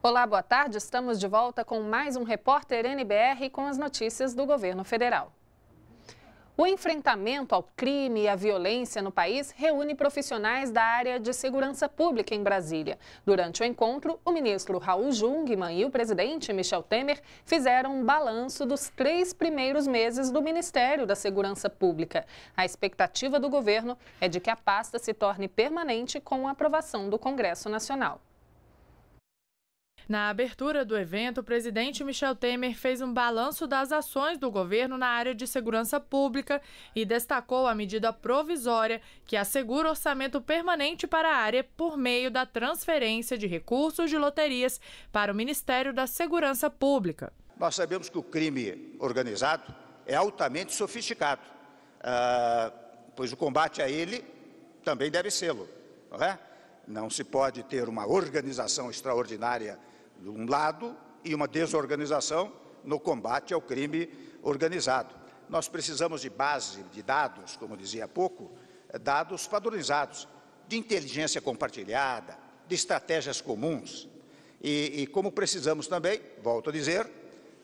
Olá, boa tarde. Estamos de volta com mais um Repórter NBR com as notícias do governo federal. O enfrentamento ao crime e à violência no país reúne profissionais da área de segurança pública em Brasília. Durante o encontro, o ministro Raul Jungmann e o presidente Michel Temer fizeram um balanço dos três primeiros meses do Ministério da Segurança Pública. A expectativa do governo é de que a pasta se torne permanente com a aprovação do Congresso Nacional. Na abertura do evento, o presidente Michel Temer fez um balanço das ações do governo na área de segurança pública e destacou a medida provisória que assegura orçamento permanente para a área por meio da transferência de recursos de loterias para o Ministério da Segurança Pública. Nós sabemos que o crime organizado é altamente sofisticado, ah, pois o combate a ele também deve sê-lo, não é? Não se pode ter uma organização extraordinária de um lado, e uma desorganização no combate ao crime organizado. Nós precisamos de base de dados, como dizia há pouco, eh, dados padronizados, de inteligência compartilhada, de estratégias comuns. E, e como precisamos também, volto a dizer,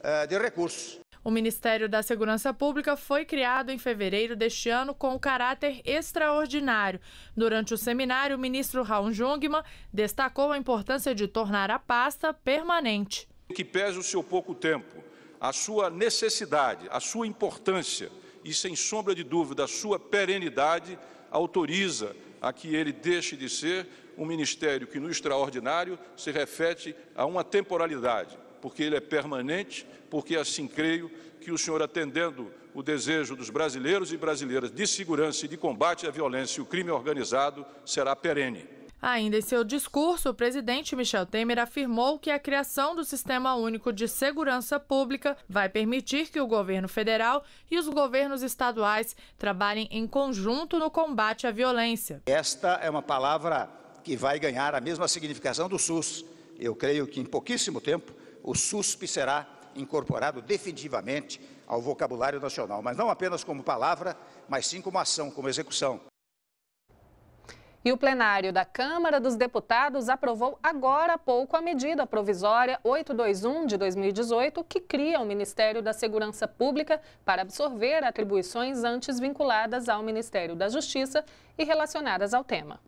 eh, de recursos. O Ministério da Segurança Pública foi criado em fevereiro deste ano com caráter extraordinário. Durante o seminário, o ministro Raul Jungmann destacou a importância de tornar a pasta permanente. Que pese o seu pouco tempo, a sua necessidade, a sua importância e, sem sombra de dúvida, a sua perenidade autoriza a que ele deixe de ser um ministério que, no extraordinário, se reflete a uma temporalidade porque ele é permanente, porque assim creio que o senhor, atendendo o desejo dos brasileiros e brasileiras de segurança e de combate à violência e o crime organizado, será perene. Ainda em seu discurso, o presidente Michel Temer afirmou que a criação do Sistema Único de Segurança Pública vai permitir que o governo federal e os governos estaduais trabalhem em conjunto no combate à violência. Esta é uma palavra que vai ganhar a mesma significação do SUS. Eu creio que em pouquíssimo tempo o SUSP será incorporado definitivamente ao vocabulário nacional, mas não apenas como palavra, mas sim como ação, como execução. E o plenário da Câmara dos Deputados aprovou agora há pouco a medida provisória 821 de 2018, que cria o Ministério da Segurança Pública para absorver atribuições antes vinculadas ao Ministério da Justiça e relacionadas ao tema.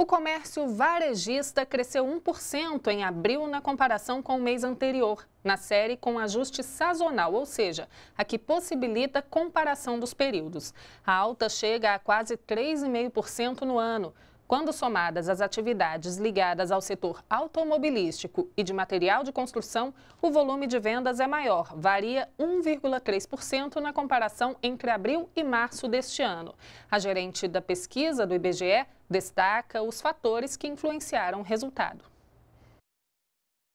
O comércio varejista cresceu 1% em abril na comparação com o mês anterior, na série com ajuste sazonal, ou seja, a que possibilita comparação dos períodos. A alta chega a quase 3,5% no ano. Quando somadas as atividades ligadas ao setor automobilístico e de material de construção, o volume de vendas é maior, varia 1,3% na comparação entre abril e março deste ano. A gerente da pesquisa do IBGE destaca os fatores que influenciaram o resultado.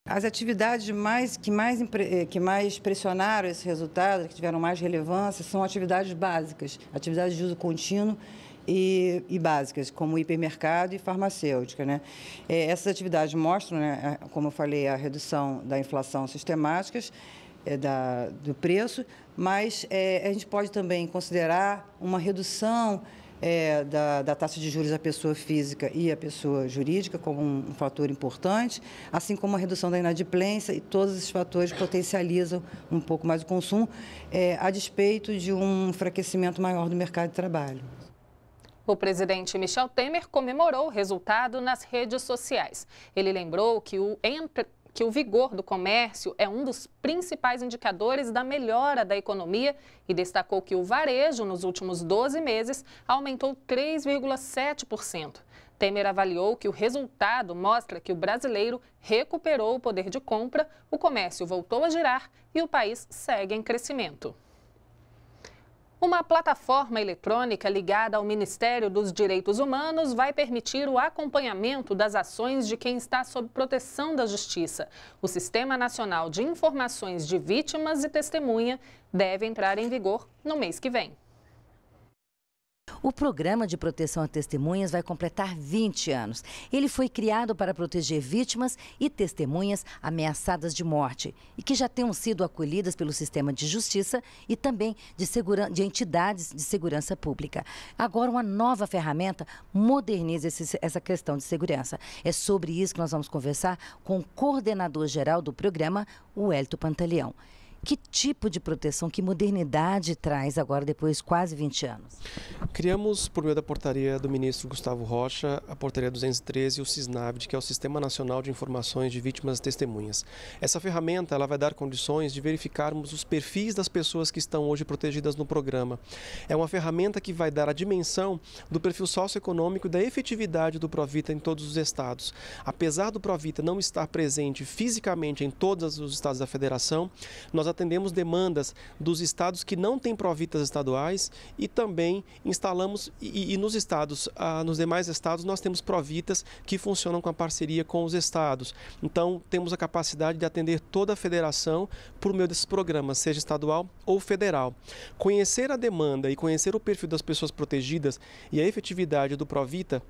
As atividades mais, que, mais, eh, que mais pressionaram esse resultado, que tiveram mais relevância, são atividades básicas, atividades de uso contínuo e, e básicas, como hipermercado e farmacêutica. Né? É, essas atividades mostram, né, como eu falei, a redução da inflação sistemática é, da, do preço, mas é, a gente pode também considerar uma redução é, da, da, taxa de juros da pessoa física e a pessoa jurídica como um, um, fator importante, assim como a redução da inadimplência e todos esses fatores potencializam um pouco mais o consumo, é, a despeito de um enfraquecimento maior do mercado de trabalho. O presidente Michel Temer comemorou o resultado nas redes sociais. Ele lembrou que o, entre... que o vigor do comércio é um dos principais indicadores da melhora da economia e destacou que o varejo, nos últimos 12 meses, aumentou 3,7%. Temer avaliou que o resultado mostra que o brasileiro recuperou o poder de compra, o comércio voltou a girar e o país segue em crescimento. Uma plataforma eletrônica ligada ao Ministério dos Direitos Humanos vai permitir o acompanhamento das ações de quem está sob proteção da Justiça. O Sistema Nacional de Informações de Vítimas e Testemunha deve entrar em vigor no mês que vem. O Programa de Proteção a Testemunhas vai completar 20 anos. Ele foi criado para proteger vítimas e testemunhas ameaçadas de morte e que já tenham sido acolhidas pelo sistema de justiça e também de, de entidades de segurança pública. Agora, uma nova ferramenta moderniza esse, essa questão de segurança. É sobre isso que nós vamos conversar com o coordenador-geral do programa, o Hélito Pantaleão. Que tipo de proteção, que modernidade traz agora, depois de quase 20 anos? Criamos, por meio da portaria do ministro Gustavo Rocha, a portaria 213 e o CISNAVD, que é o Sistema Nacional de Informações de Vítimas e Testemunhas. Essa ferramenta ela vai dar condições de verificarmos os perfis das pessoas que estão hoje protegidas no programa. É uma ferramenta que vai dar a dimensão do perfil socioeconômico e da efetividade do Provita em todos os estados. Apesar do Provita não estar presente fisicamente em todos os estados da federação, nós atendemos demandas dos estados que não têm provitas estaduais e também instalamos, e, e nos estados, ah, nos demais estados, nós temos provitas que funcionam com a parceria com os estados. Então, temos a capacidade de atender toda a federação por meio desses programas, seja estadual ou federal. Conhecer a demanda e conhecer o perfil das pessoas protegidas e a efetividade do Provita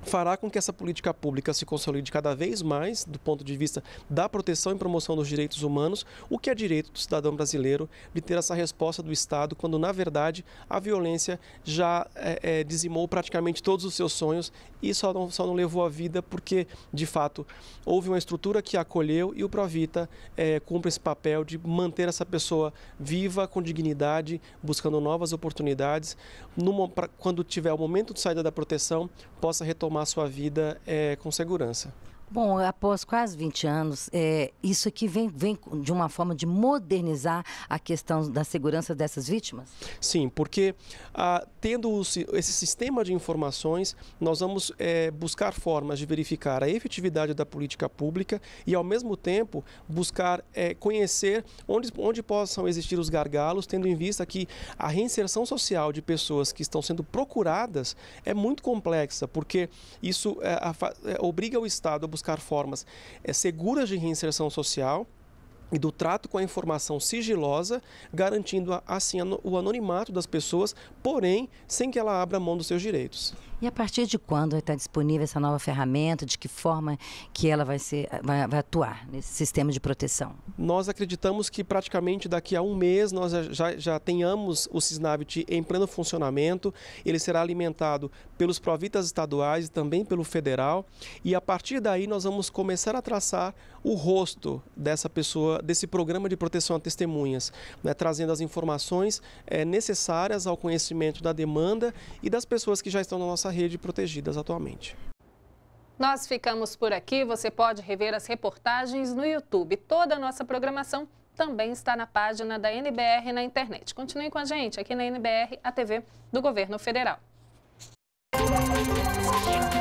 fará com que essa política pública se consolide cada vez mais do ponto de vista da proteção e promoção dos direitos humanos, o que é direito do cidadão brasileiro de ter essa resposta do Estado, quando na verdade a violência já é, é, dizimou praticamente todos os seus sonhos e só não, só não levou a vida porque, de fato, houve uma estrutura que acolheu e o Provita é, cumpre esse papel de manter essa pessoa viva, com dignidade, buscando novas oportunidades, numa, pra, quando tiver o momento de saída da proteção, possa retornar tomar sua vida é, com segurança. Bom, após quase 20 anos, é, isso aqui vem, vem de uma forma de modernizar a questão da segurança dessas vítimas? Sim, porque ah, tendo esse sistema de informações, nós vamos é, buscar formas de verificar a efetividade da política pública e, ao mesmo tempo, buscar é, conhecer onde, onde possam existir os gargalos, tendo em vista que a reinserção social de pessoas que estão sendo procuradas é muito complexa, porque isso é, é, obriga o Estado a buscar buscar formas é, seguras de reinserção social e do trato com a informação sigilosa, garantindo assim o anonimato das pessoas, porém sem que ela abra mão dos seus direitos. E a partir de quando está disponível essa nova ferramenta? De que forma que ela vai, ser, vai, vai atuar nesse sistema de proteção? Nós acreditamos que praticamente daqui a um mês nós já, já tenhamos o Cisnavit em pleno funcionamento. Ele será alimentado pelos provitas estaduais e também pelo federal. E a partir daí nós vamos começar a traçar o rosto dessa pessoa desse programa de proteção a testemunhas, né, trazendo as informações é, necessárias ao conhecimento da demanda e das pessoas que já estão na nossa rede protegidas atualmente. Nós ficamos por aqui. Você pode rever as reportagens no YouTube. Toda a nossa programação também está na página da NBR na internet. Continue com a gente aqui na NBR, a TV do Governo Federal. Música